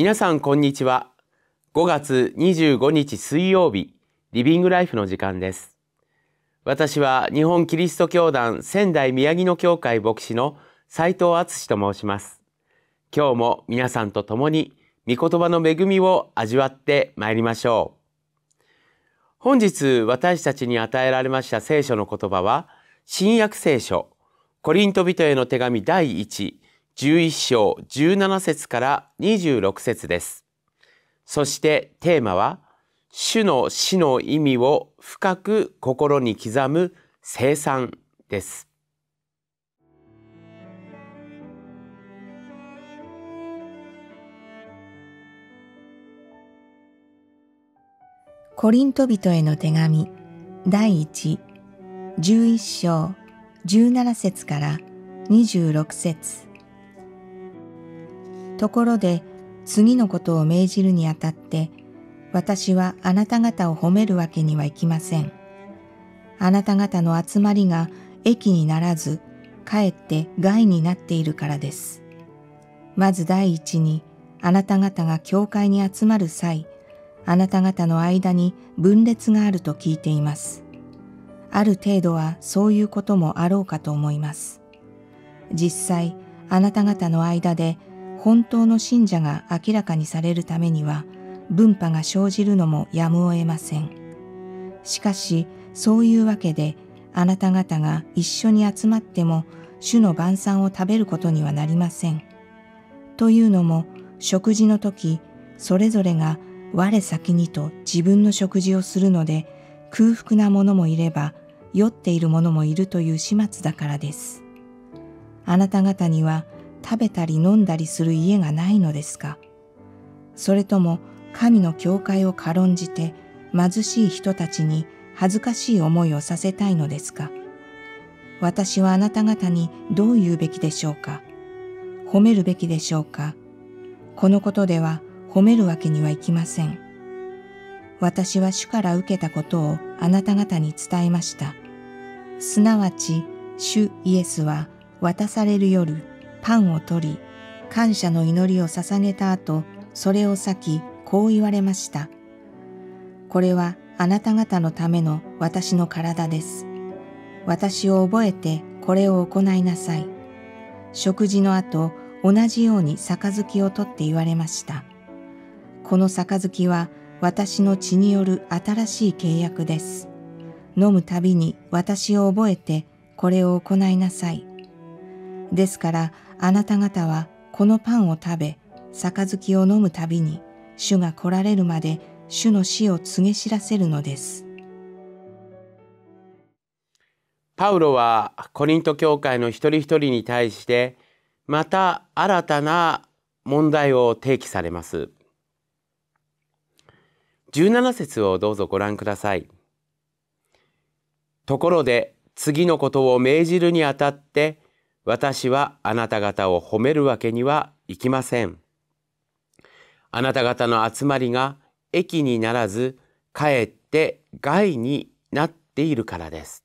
皆さんこんにちは5月25日水曜日リビングライフの時間です私は日本キリスト教団仙台宮城の教会牧師の斉藤敦と申します今日も皆さんと共に御言葉の恵みを味わってまいりましょう本日私たちに与えられました聖書の言葉は新約聖書コリント人への手紙第1 11章17節から26節です。そしてテーマは、主の死の意味を深く心に刻む生産です。コリント人への手紙第111章17節から26節ところで次のことを命じるにあたって私はあなた方を褒めるわけにはいきません。あなた方の集まりが益にならず、かえって害になっているからです。まず第一に、あなた方が教会に集まる際、あなた方の間に分裂があると聞いています。ある程度はそういうこともあろうかと思います。実際、あなた方の間で本当の信者が明らかにされるためには分派が生じるのもやむを得ません。しかしそういうわけであなた方が一緒に集まっても主の晩餐を食べることにはなりません。というのも食事の時それぞれが我先にと自分の食事をするので空腹なものもいれば酔っている者もいるという始末だからです。あなた方には食べたり飲んだりする家がないのですかそれとも神の教会を軽んじて貧しい人たちに恥ずかしい思いをさせたいのですか私はあなた方にどう言うべきでしょうか褒めるべきでしょうかこのことでは褒めるわけにはいきません。私は主から受けたことをあなた方に伝えました。すなわち、主イエスは渡される夜、パンを取り感謝の祈りを捧げた後それを裂きこう言われましたこれはあなた方のための私の体です私を覚えてこれを行いなさい食事の後同じように杯を取って言われましたこの杯は私の血による新しい契約です飲むたびに私を覚えてこれを行いなさいですからあなた方はこのパンを食べ、杯を飲むたびに、主が来られるまで主の死を告げ知らせるのです。パウロはコリント教会の一人一人に対してまた新たな問題を提起されます。17節をどうぞご覧ください。ところで次のことを命じるにあたって私はあなた方を褒めるわけにはいきません。あなた方の集まりが益にならず、かえって害になっているからです。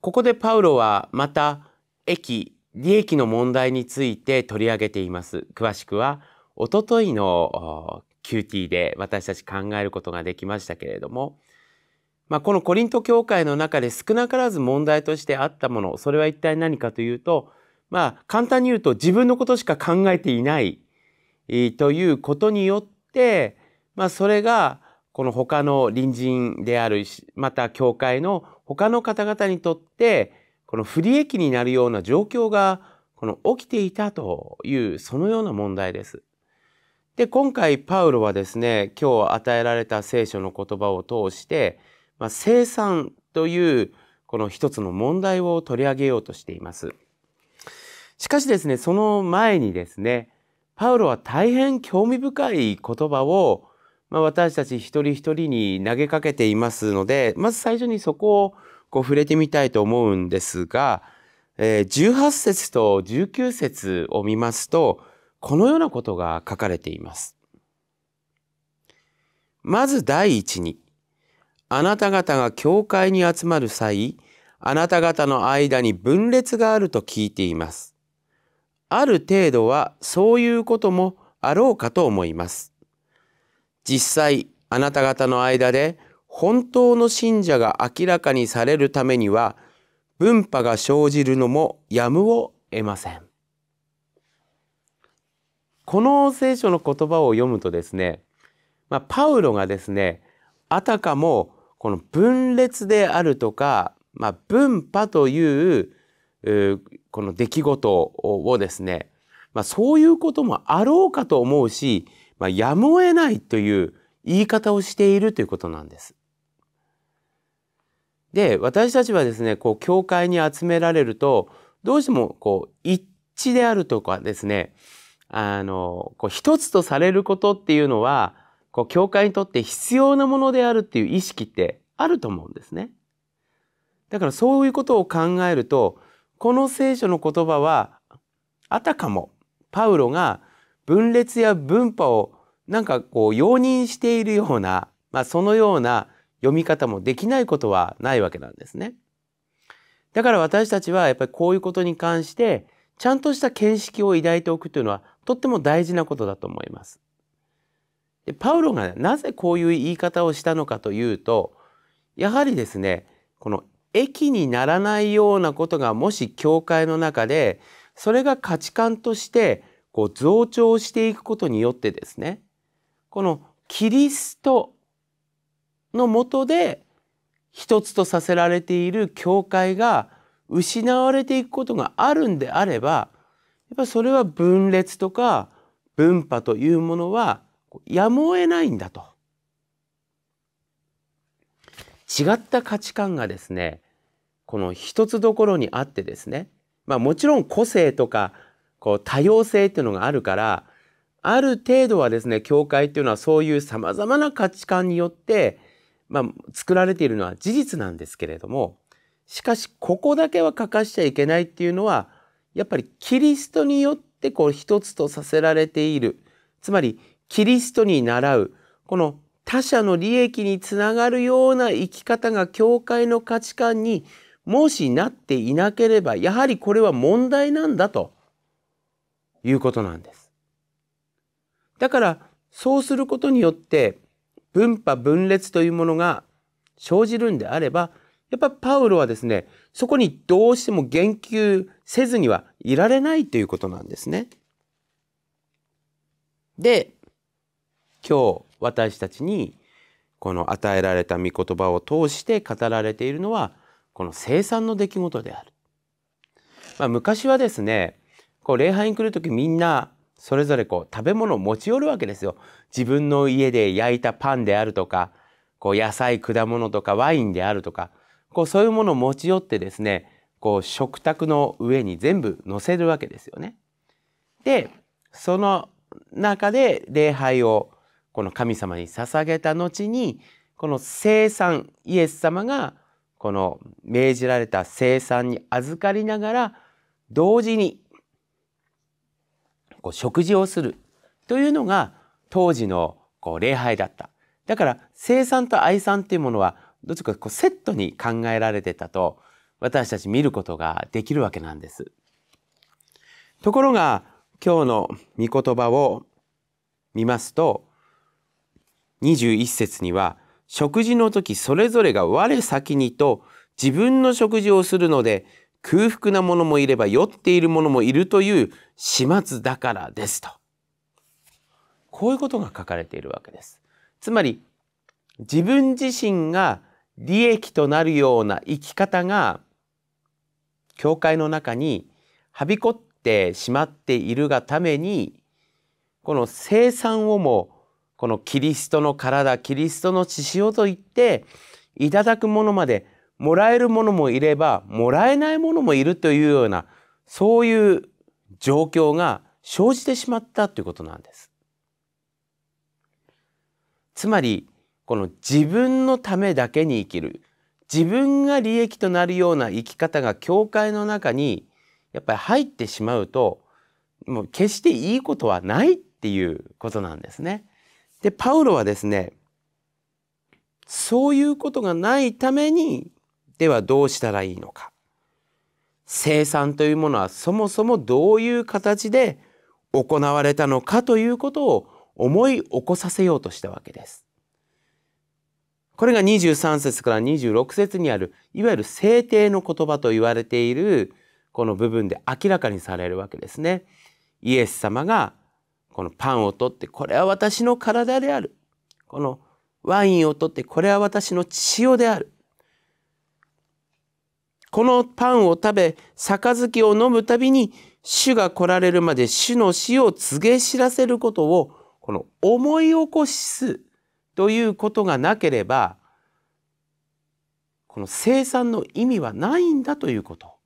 ここでパウロはまた益、利益の問題について取り上げています。詳しくは、おとといの QT で私たち考えることができましたけれども、まあ、このコリント教会の中で少なからず問題としてあったもの、それは一体何かというと、まあ、簡単に言うと自分のことしか考えていないということによって、まあ、それがこの他の隣人であるし、また教会の他の方々にとって、この不利益になるような状況がこの起きていたというそのような問題です。で今回パウロはですね今日与えられた聖書の言葉を通してまあ、生産というこの一つの問題を取り上げようとしています。しかしですね、その前にですね、パウロは大変興味深い言葉を、まあ、私たち一人一人に投げかけていますので、まず最初にそこをこう触れてみたいと思うんですが、えー、18節と19節を見ますと、このようなことが書かれています。まず第一に、あなた方が教会に集まる際、あなた方の間に分裂があると聞いています。ある程度はそういうこともあろうかと思います。実際、あなた方の間で本当の信者が明らかにされるためには、分派が生じるのもやむを得ません。この聖書の言葉を読むとですね、まあ、パウロがですね、あたかもこの分裂であるとか、まあ、分派というこの出来事をですね、まあ、そういうこともあろうかと思うし、まあ、やむを得ないという言い方をしているということなんです。で私たちはですねこう教会に集められるとどうしてもこう一致であるとかですねあのこう一つとされることっていうのはこう、教会にとって必要なものであるっていう意識ってあると思うんですね。だからそういうことを考えると、この聖書の言葉は、あたかもパウロが分裂や分派をなんかこう容認しているような、まあ、そのような読み方もできないことはないわけなんですね。だから私たちはやっぱりこういうことに関してちゃんとした見識を抱いておくというのはとっても大事なことだと思います。でパウロがなぜこういう言い方をしたのかというとやはりですねこの益にならないようなことがもし教会の中でそれが価値観としてこう増長していくことによってですねこのキリストのもとで一つとさせられている教会が失われていくことがあるんであればやっぱそれは分裂とか分派というものはやむを得ないんだと。違った価値観がですね、この一つどころにあってですね、まあもちろん個性とかこう多様性っていうのがあるから、ある程度はですね、教会っていうのはそういう様々な価値観によって、まあ、作られているのは事実なんですけれども、しかしここだけは欠かしちゃいけないっていうのは、やっぱりキリストによってこう一つとさせられている。つまりキリストに倣うこの他者の利益につながるような生き方が教会の価値観にもしなっていなければやはりこれは問題なんだということなんです。だからそうすることによって分派分裂というものが生じるんであればやっぱパウロはですねそこにどうしても言及せずにはいられないということなんですね。で今日私たちにこの与えられた御言葉を通して語られているのはこの生産の出来事である。まあ、昔はですねこう礼拝に来る時みんなそれぞれこう食べ物を持ち寄るわけですよ。自分の家で焼いたパンであるとかこう野菜果物とかワインであるとかこうそういうものを持ち寄ってですねこう食卓の上に全部載せるわけですよね。でその中で礼拝をこの神様に捧げた後にこの生産イエス様がこの命じられた生産に預かりながら同時にこう食事をするというのが当時のこう礼拝だった。だから生産と愛産っていうものはどっちかこうセットに考えられてたと私たち見ることができるわけなんです。ところが今日の御言葉を見ますと21節には食事の時それぞれが我先にと自分の食事をするので空腹なものもいれば酔っているものもいるという始末だからですと。こういうことが書かれているわけです。つまり自分自身が利益となるような生き方が教会の中にはびこってしまっているがためにこの生産をもこのキリストの体、キリストの血潮といって、いただくものまで、もらえるものもいれば、もらえないものもいるというような、そういう状況が生じてしまったということなんです。つまり、この自分のためだけに生きる、自分が利益となるような生き方が教会の中に、やっぱり入ってしまうと、もう決していいことはないっていうことなんですね。でパウロはですねそういうことがないためにではどうしたらいいのか生産というものはそもそもどういう形で行われたのかということを思い起こさせようとしたわけです。これが23節から26節にあるいわゆる制定の言葉と言われているこの部分で明らかにされるわけですね。イエス様がこのパンを取ってこれは私の体である。このワインを取ってこれは私の血をである。このパンを食べ、杯を飲むたびに、主が来られるまで主の死を告げ知らせることを、この思い起こすということがなければ、この生産の意味はないんだということ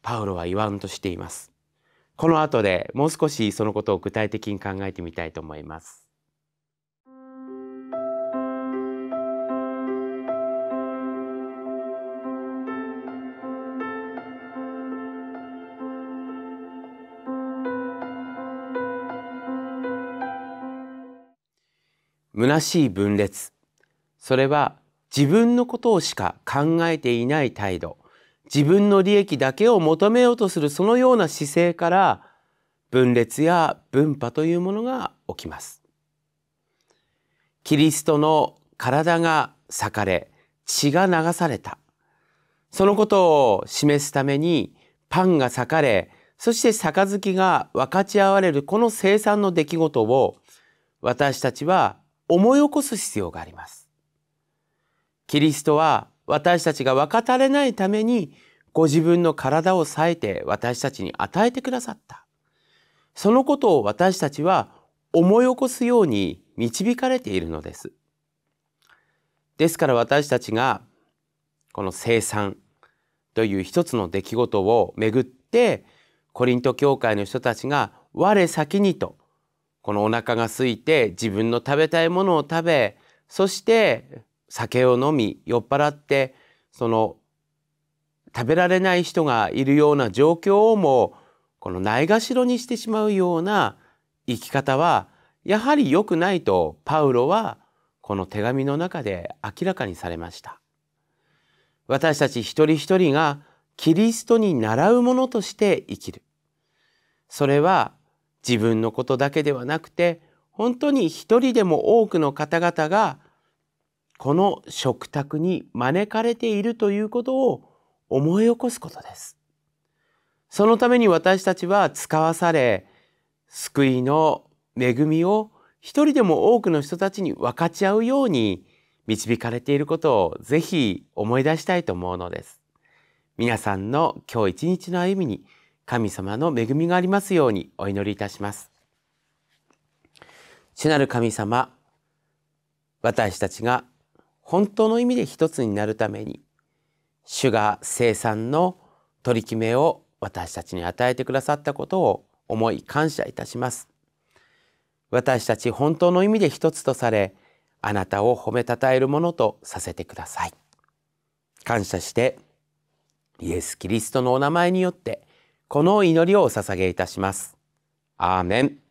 パウロは言わんとしています。この後でもう少しそのことを具体的に考えてみたいと思います。虚しい分裂それは自分のことをしか考えていない態度自分の利益だけを求めようとするそのような姿勢から分裂や分派というものが起きます。キリストの体が裂かれ血が流された。そのことを示すためにパンが裂かれそして杯が分かち合われるこの生産の出来事を私たちは思い起こす必要があります。キリストは私たちが分かたれないためにご自分の体を割いて私たちに与えてくださった。そのことを私たちは思い起こすように導かれているのです。ですから私たちがこの生産という一つの出来事をめぐってコリント教会の人たちが我先にとこのお腹が空いて自分の食べたいものを食べそして酒を飲み酔っ払ってその食べられない人がいるような状況をもこのないがしろにしてしまうような生き方はやはり良くないとパウロはこの手紙の中で明らかにされました。私たち一人一人がキリストに習うものとして生きる。それは自分のことだけではなくて本当に一人でも多くの方々がこの食卓に招かれているということを思い起こすことです。そのために私たちは使わされ、救いの恵みを一人でも多くの人たちに分かち合うように導かれていることをぜひ思い出したいと思うのです。皆さんの今日一日の歩みに神様の恵みがありますようにお祈りいたします。主なる神様、私たちが本当の意味で一つになるために主が生産の取り決めを私たちに与えてくださったことを思い感謝いたします。私たち本当の意味で一つとされ、あなたを褒めたたえるものとさせてください。感謝して、イエス・キリストのお名前によって、この祈りをお捧げいたします。アーメン。